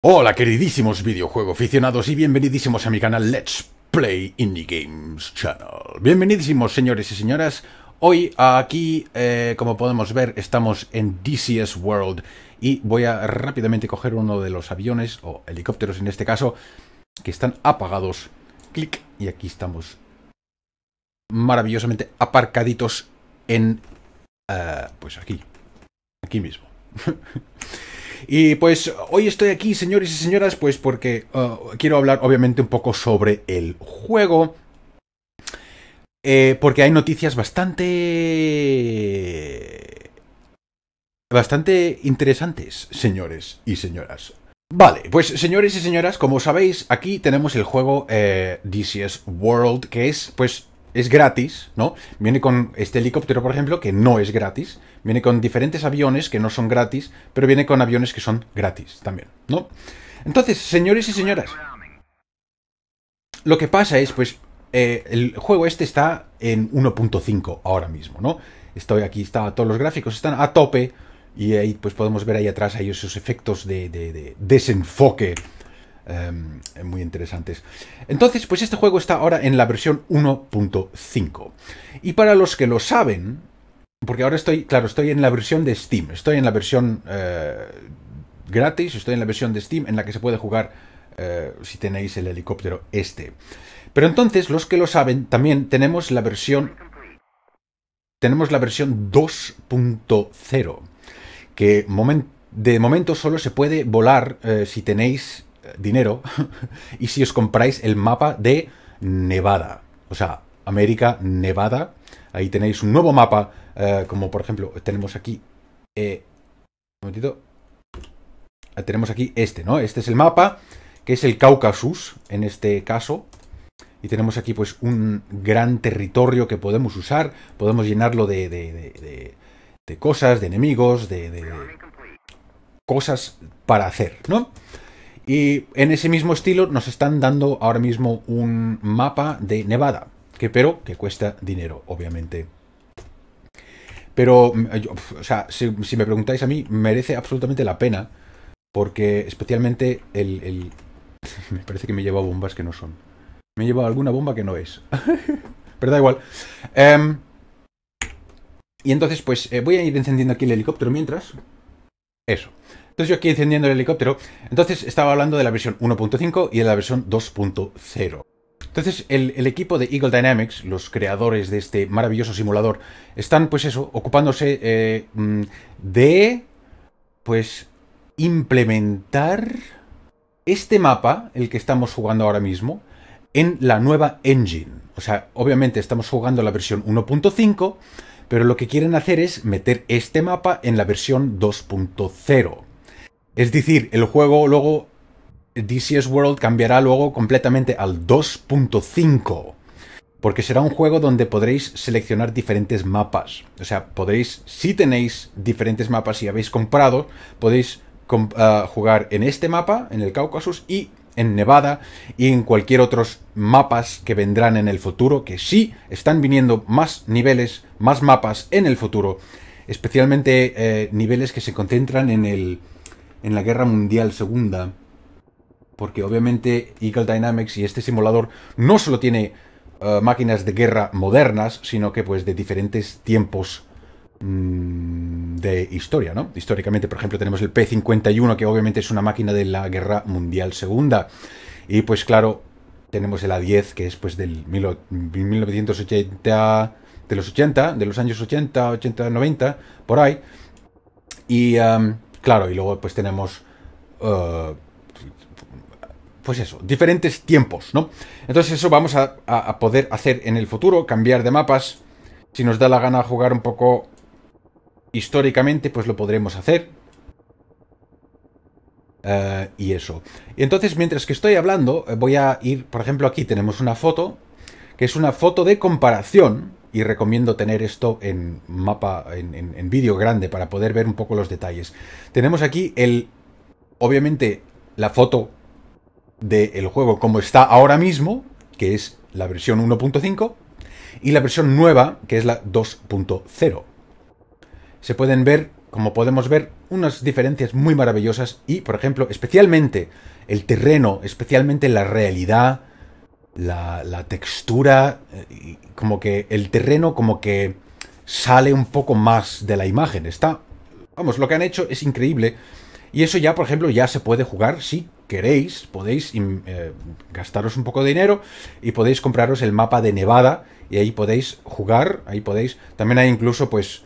Hola queridísimos videojuego aficionados y bienvenidísimos a mi canal Let's Play Indie Games Channel. Bienvenidísimos señores y señoras, hoy aquí eh, como podemos ver estamos en DCS World y voy a rápidamente coger uno de los aviones o helicópteros en este caso que están apagados. Clic y aquí estamos maravillosamente aparcaditos en... Eh, pues aquí, aquí mismo. Y pues hoy estoy aquí, señores y señoras, pues porque uh, quiero hablar obviamente un poco sobre el juego. Eh, porque hay noticias bastante... Bastante interesantes, señores y señoras. Vale, pues señores y señoras, como sabéis, aquí tenemos el juego DCS eh, World, que es pues es gratis, ¿no? Viene con este helicóptero, por ejemplo, que no es gratis. Viene con diferentes aviones que no son gratis, pero viene con aviones que son gratis también, ¿no? Entonces, señores y señoras, lo que pasa es, pues, eh, el juego este está en 1.5 ahora mismo, ¿no? Estoy aquí, está, todos los gráficos están a tope y ahí pues podemos ver ahí atrás ahí esos efectos de desenfoque Em, muy interesantes. Entonces, pues este juego está ahora en la versión 1.5. Y para los que lo saben, porque ahora estoy, claro, estoy en la versión de Steam, estoy en la versión eh, gratis, estoy en la versión de Steam en la que se puede jugar eh, si tenéis el helicóptero este. Pero entonces, los que lo saben, también tenemos la versión... Tenemos la versión 2.0, que de momento solo se puede volar eh, si tenéis dinero y si os compráis el mapa de Nevada. O sea, América, Nevada. Ahí tenéis un nuevo mapa, eh, como por ejemplo tenemos aquí... Eh, ah, tenemos aquí este, ¿no? Este es el mapa, que es el Cáucasus, en este caso. Y tenemos aquí pues un gran territorio que podemos usar. Podemos llenarlo de, de, de, de cosas, de enemigos, de, cosas para hacer, ¿no? Y en ese mismo estilo nos están dando ahora mismo un mapa de Nevada, que pero que cuesta dinero, obviamente. Pero, mm, o sea, si, me preguntáis a mí, merece absolutamente la pena, porque especialmente el, Me parece que me lleva bombas que no son. Me lleva alguna bomba que no es. pero da igual. Em, y entonces, pues, eh, voy a ir encendiendo aquí el helicóptero mientras. Eso. Entonces yo aquí encendiendo el helicóptero, entonces estaba hablando de la versión 1.5 y de la versión 2.0. Entonces el, equipo de Eagle Dynamics, los creadores de este maravilloso simulador, están pues eso, ocupándose eh, mm, de pues implementar este mapa, el que estamos jugando ahora mismo, en la nueva engine. O sea, obviamente estamos jugando la versión 1.5, pero lo que quieren hacer es meter este mapa en la versión 2.0. Es decir, el juego luego, DCS World cambiará luego completamente al 2.5 porque será un juego donde podréis seleccionar diferentes mapas. O sea, podréis, si tenéis diferentes mapas y habéis comprado, podéis ah, jugar en este mapa, en el Cáucasus, y en Nevada, y en cualquier otros mapas que vendrán en el futuro, que sí están viniendo más niveles, más mapas en el futuro, especialmente eh, niveles que se concentran en el en la Guerra Mundial Segunda. Porque obviamente Eagle Dynamics y este simulador no solo tiene eh, máquinas de guerra modernas, sino que pues de diferentes tiempos mm, de historia, ¿no? Históricamente, por ejemplo, tenemos el P-51, que obviamente es una máquina de la Guerra Mundial Segunda. Y pues claro, tenemos el A10, que es pues del 1980, de los 80, de los años 80, 80, 90, por ahí. Y Claro, y luego pues tenemos... Eh, pues eso, diferentes tiempos, ¿no? Entonces eso vamos a, poder hacer en el futuro, cambiar de mapas. Si nos da la gana jugar un poco históricamente, pues lo podremos hacer. Eh, y eso. Y entonces, mientras que estoy hablando, eh, voy a ir, por ejemplo, aquí tenemos una foto, que es una foto de comparación y recomiendo tener esto en mapa, en, en, vídeo grande para poder ver un poco los detalles. Tenemos aquí el, obviamente, la foto del juego como está ahora mismo, que es la versión 1.5, y la versión nueva, que es la 2.0. Se pueden ver, como podemos ver, unas diferencias muy maravillosas y, por ejemplo, especialmente el terreno, especialmente la realidad, la, textura, eh, como que el terreno como que sale un poco más de la imagen. Está, vamos, lo que han hecho es increíble. Y eso ya, por ejemplo, ya se puede jugar si queréis. Podéis eh, gastaros un poco de dinero y podéis compraros el mapa de Nevada y ahí podéis jugar. Ahí podéis. También hay incluso, pues,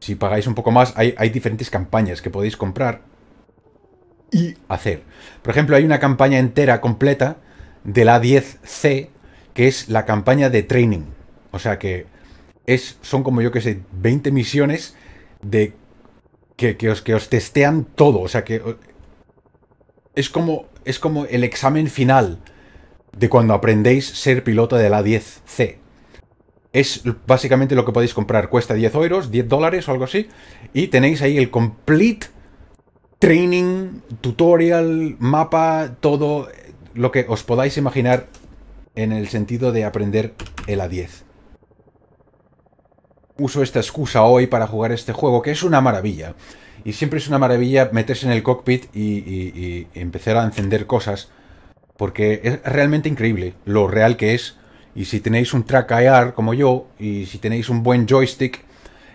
si pagáis un poco más, hay diferentes campañas que podéis comprar y hacer. Por ejemplo, hay una campaña entera completa de A10C, que es la campaña de training. O sea que es, son como yo que sé, 20 misiones de que, que, os, que os testean todo. O sea que es como, es como el examen final de cuando aprendéis ser piloto de la 10 c Es básicamente lo que podéis comprar. Cuesta 10 euros, 10 dólares o algo así. Y tenéis ahí el complete training, tutorial, mapa, todo lo que os podáis imaginar en el sentido de aprender el A10. Uso esta excusa hoy para jugar este juego, que es una maravilla. Y siempre es una maravilla meterse en el cockpit y, empezar a encender cosas, porque es realmente increíble lo real que es. Y si tenéis un track IR como yo, y si tenéis un buen joystick,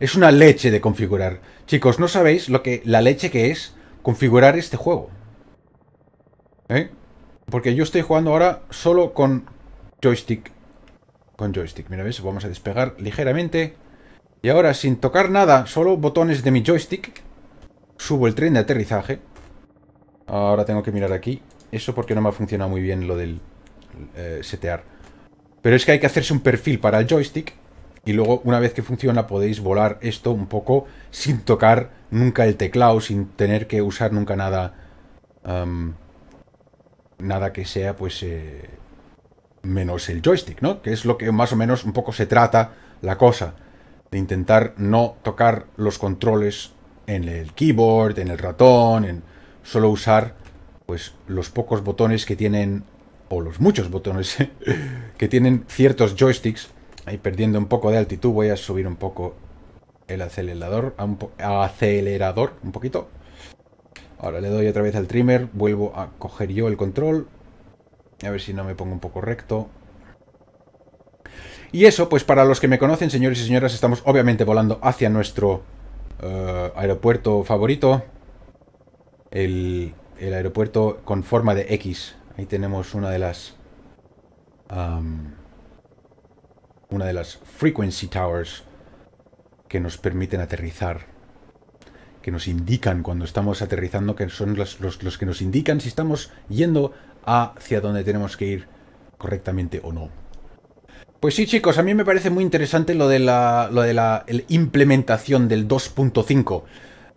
es una leche de configurar. Chicos, no sabéis lo que la leche que es configurar este juego. ¿Eh? Porque yo estoy jugando ahora solo con joystick. Con joystick, mira, ¿ves? Vamos a despegar ligeramente. Y ahora, sin tocar nada, solo botones de mi joystick, subo el tren de aterrizaje. Ahora tengo que mirar aquí. Eso porque no me ha funcionado muy bien lo del eh, setear. Pero es que hay que hacerse un perfil para el joystick. Y luego, una vez que funciona, podéis volar esto un poco sin tocar nunca el teclado, sin tener que usar nunca nada nada que sea, pues, eh, menos el joystick, ¿no? Que es lo que más o menos un poco se trata la cosa, de intentar no tocar los controles en el keyboard, en el ratón, en solo usar, pues, los pocos botones que tienen, o los muchos botones que tienen ciertos joysticks. Ahí perdiendo un poco de altitud, voy a subir un poco el acelerador, un acelerador un poquito. Ahora le doy otra vez al trimmer, vuelvo a coger yo el control. A ver si no me pongo un poco recto. Y eso, pues para los que me conocen, señores y señoras, estamos obviamente volando hacia nuestro eh, aeropuerto favorito. El, aeropuerto con forma de X. Ahí tenemos una de las... una de las Frequency Towers que nos permiten aterrizar que nos indican cuando estamos aterrizando, que son los, que nos indican si estamos yendo hacia donde tenemos que ir correctamente o no. Pues sí, chicos, a mí me parece muy interesante lo de la, lo de la implementación del 2.5.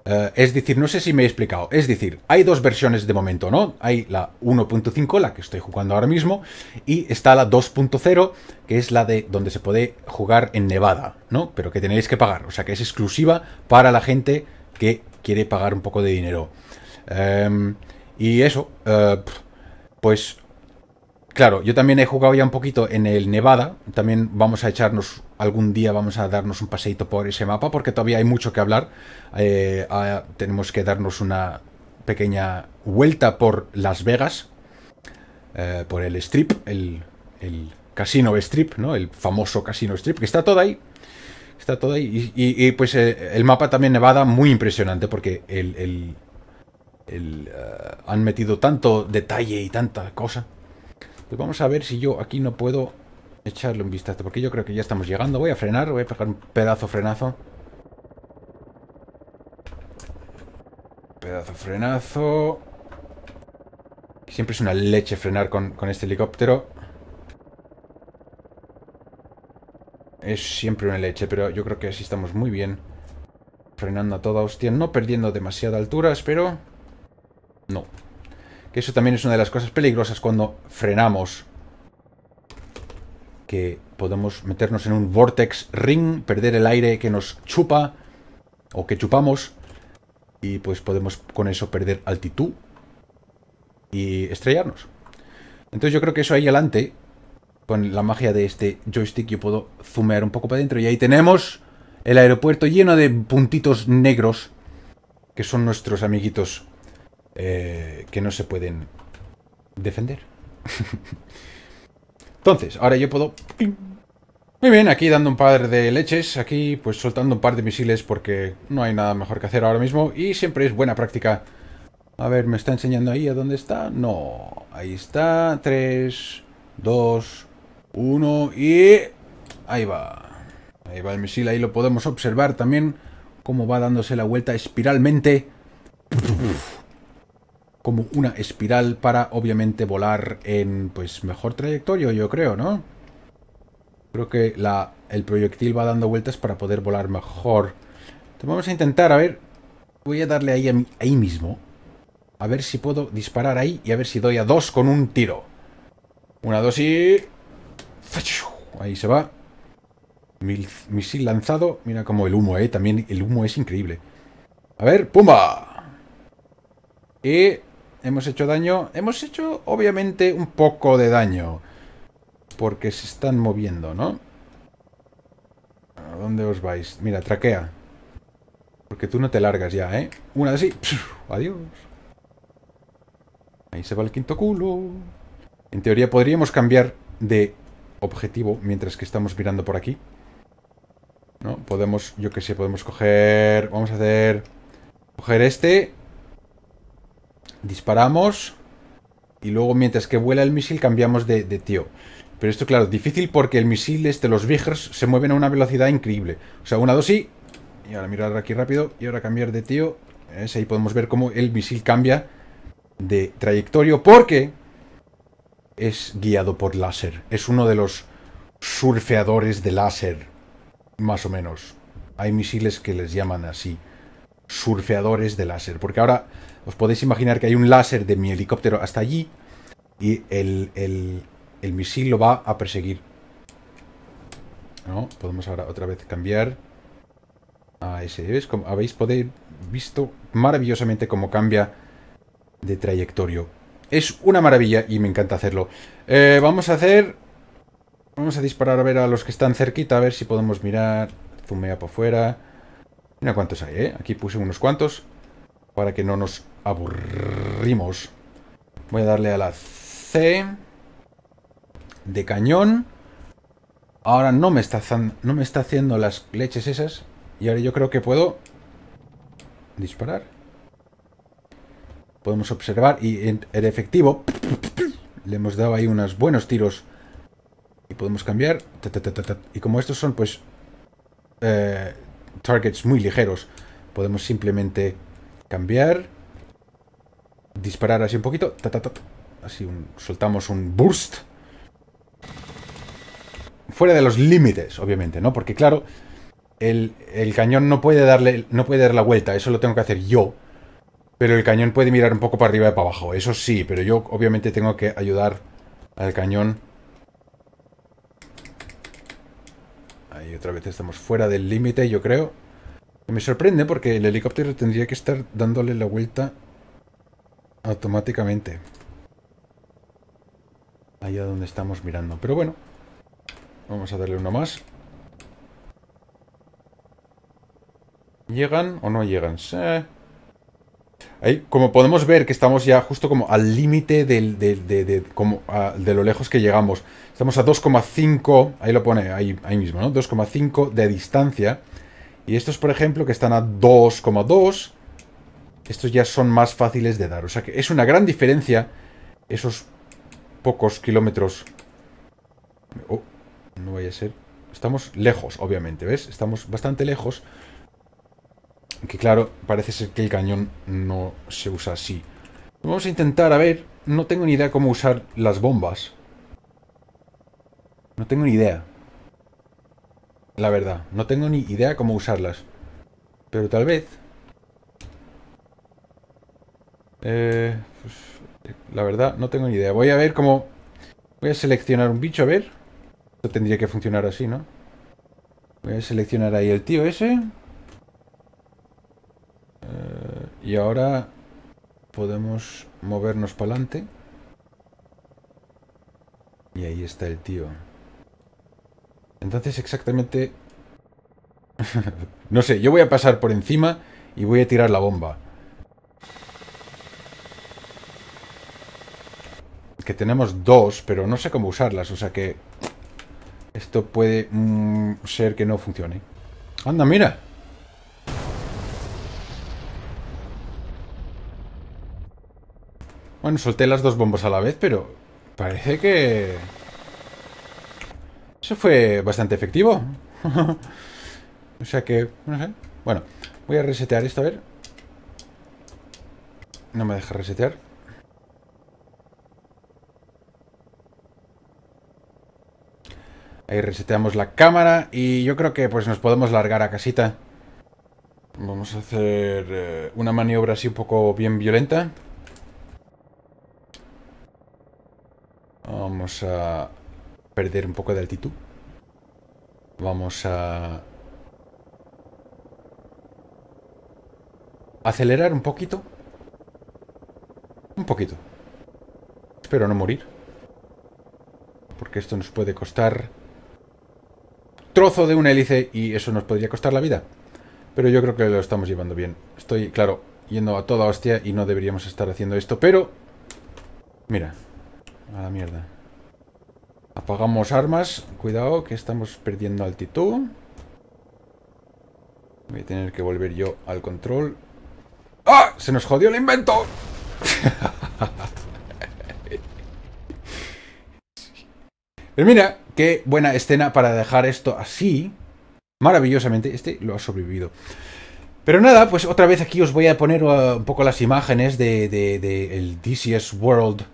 Eh, es decir, no sé si me he explicado. Es decir, hay dos versiones de momento, ¿no? Hay la 1.5, la que estoy jugando ahora mismo, y está la 2.0, que es la de donde se puede jugar en Nevada, ¿no? Pero que tenéis que pagar. O sea, que es exclusiva para la gente que quiere pagar un poco de dinero. Em, y eso, eh, pues claro, yo también he jugado ya un poquito en el Nevada. También vamos a echarnos, algún día vamos a darnos un paseito por ese mapa porque todavía hay mucho que hablar. Eh, ah, tenemos que darnos una pequeña vuelta por Las Vegas, eh, por el Strip, el, el Casino Strip, ¿no? El famoso Casino Strip, que está todo ahí todo Y, pues eh, el mapa también Nevada, muy impresionante, porque el, ah, han metido tanto detalle y tanta cosa. Pues vamos a ver si yo aquí no puedo echarle un vistazo, porque yo creo que ya estamos llegando. Voy a frenar, voy a pegar un pedazo frenazo. Pedazo frenazo. Siempre es una leche frenar con, con este helicóptero. Es siempre una leche, pero yo creo que así estamos muy bien. Frenando a toda hostia, no perdiendo demasiada altura, espero. No. Que eso también es una de las cosas peligrosas cuando frenamos. Que podemos meternos en un vortex ring, perder el aire que nos chupa o que chupamos. Y pues podemos con eso perder altitud y estrellarnos. Entonces yo creo que eso ahí adelante con la magia de este joystick yo puedo zoomear un poco para adentro. Y ahí tenemos el aeropuerto lleno de puntitos negros, que son nuestros amiguitos eh, que no se pueden defender. Entonces, ahora yo puedo... Muy bien, aquí dando un par de leches, aquí pues soltando un par de misiles porque no hay nada mejor que hacer ahora mismo y siempre es buena práctica. A ver, ¿me está enseñando ahí a dónde está? No, ahí está, Tres. Dos... Uno y... Ahí va. Ahí va el misil, ahí lo podemos observar también. Cómo va dándose la vuelta espiralmente. Como una espiral para, obviamente, volar en, pues, mejor trayectoria, yo creo, ¿no? Creo que el proyectil va dando vueltas para poder volar mejor. vamos a intentar, a ver... Voy a darle ahí, ahí mismo. A ver si puedo disparar ahí y a ver si doy a dos con un tiro. Una, dos y... Ahí se va. Misil lanzado. Mira como el humo, ¿eh? También el humo es increíble. A ver, ¡pumba! Y hemos hecho daño. Hemos hecho, obviamente, un poco de daño. Porque se están moviendo, ¿no? ¿A dónde os vais? Mira, traquea. Porque tú no te largas ya, ¿eh? Una así. Adiós. Ahí se va el quinto culo. En teoría podríamos cambiar de objetivo mientras que estamos mirando por aquí. ¿No? Podemos, yo que sé, podemos coger... Vamos a hacer... Coger este. Disparamos. Y luego mientras que vuela el misil cambiamos de, tío. Pero esto, claro, difícil porque el misil, este, los Vigers, se mueven a una velocidad increíble. O sea, una dos Y ahora mirar aquí rápido. Y ahora cambiar de tío. ahí podemos ver cómo el misil cambia de trayectorio. Porque es guiado por láser. Es uno de los surfeadores de láser, más o menos. Hay misiles que les llaman así. Surfeadores de láser. Porque ahora os podéis imaginar que hay un láser de mi helicóptero hasta allí y el, misil lo va a perseguir. Podemos ahora otra vez cambiar a ese. Como habéis podéis visto maravillosamente cómo cambia de trayectorio. Es una maravilla y me encanta hacerlo. Eh, vamos a hacer... Vamos a disparar a ver a los que están cerquita, a ver si podemos mirar. Zumea por fuera. Mira cuántos hay, ¿eh? Aquí puse unos cuantos para que no nos aburrimos. Voy a darle a la C de cañón. Ahora no me está, no me está haciendo las leches esas. Y ahora yo creo que puedo disparar podemos observar y en, efectivo le hemos dado ahí unos buenos tiros y podemos cambiar y como estos son pues eh, targets muy ligeros podemos simplemente cambiar disparar así un poquito así un, soltamos un burst fuera de los límites obviamente no porque claro el, el cañón no puede darle no puede dar la vuelta eso lo tengo que hacer yo pero el cañón puede mirar un poco para arriba y para abajo. Eso sí, pero yo obviamente tengo que ayudar al cañón. Ahí otra vez estamos fuera del límite, yo creo. Me sorprende porque el helicóptero tendría que estar dándole la vuelta automáticamente. Allá donde estamos mirando. Pero bueno, vamos a darle uno más. ¿Llegan o no llegan? Sí como podemos ver que estamos ya justo como al límite de, lo lejos que llegamos. Estamos a 2,5, ahí lo pone, ahí, ahí mismo, ¿no? 2,5 de distancia. Y estos, por ejemplo, que están a 2,2, estos ya son más fáciles de dar. O sea que es una gran diferencia esos pocos kilómetros. Oh, no vaya a ser. Estamos lejos, obviamente, ¿ves? Estamos bastante lejos. Que claro, parece ser que el cañón no se usa así. Vamos a intentar, a ver, no tengo ni idea cómo usar las bombas. No tengo ni idea. La verdad, no tengo ni idea cómo usarlas. Pero tal vez... Eh, pues, la verdad, no tengo ni idea. Voy a ver cómo... Voy a seleccionar un bicho, a ver. Esto tendría que funcionar así, ¿no? Voy a seleccionar ahí el tío ese. Eh, y ahora podemos movernos para adelante. Y ahí está el tío. Entonces exactamente... no sé, yo voy a pasar por encima y voy a tirar la bomba. Que tenemos dos, pero no sé cómo usarlas, o sea que... Esto puede mm, ser que no funcione. Anda, mira. Bueno, solté las dos bombas a la vez, pero parece que... Eso fue bastante efectivo. o sea que, Bueno, voy a resetear esto, a ver. No me deja resetear. Ahí reseteamos la cámara y yo creo que pues nos podemos largar a casita. Vamos a hacer eh, una maniobra así un poco bien violenta. Vamos a perder un poco de altitud. Vamos a... Acelerar un poquito. Un poquito. Espero no morir. Porque esto nos puede costar... Trozo de una hélice y eso nos podría costar la vida. Pero yo creo que lo estamos llevando bien. Estoy, claro, yendo a toda hostia y no deberíamos estar haciendo esto, pero... Mira, a la mierda. Apagamos armas. Cuidado, que estamos perdiendo altitud. Voy a tener que volver yo al control. ¡Ah! ¡Se nos jodió el invento! Pero mira, qué buena escena para dejar esto así. Maravillosamente. Este lo ha sobrevivido. Pero nada, pues otra vez aquí os voy a poner uh, un poco las imágenes de, de el DCS World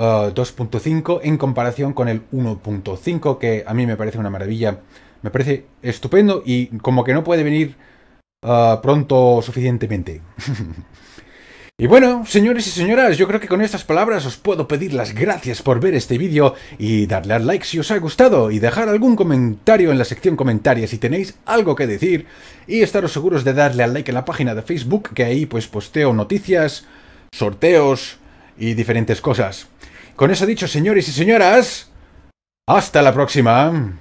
2.5 eh, en comparación con el 1.5, que a mí me parece una maravilla. Me parece estupendo y como que no puede venir eh, pronto suficientemente. Y bueno, señores y señoras, yo creo que con estas palabras os puedo pedir las gracias por ver este vídeo y darle al like si os ha gustado y dejar algún comentario en la sección comentarios si tenéis algo que decir y estaros seguros de darle al like en la página de Facebook que ahí pues posteo noticias, sorteos y diferentes cosas. Con eso dicho, señores y señoras, hasta la próxima.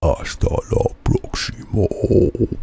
Hasta la próxima.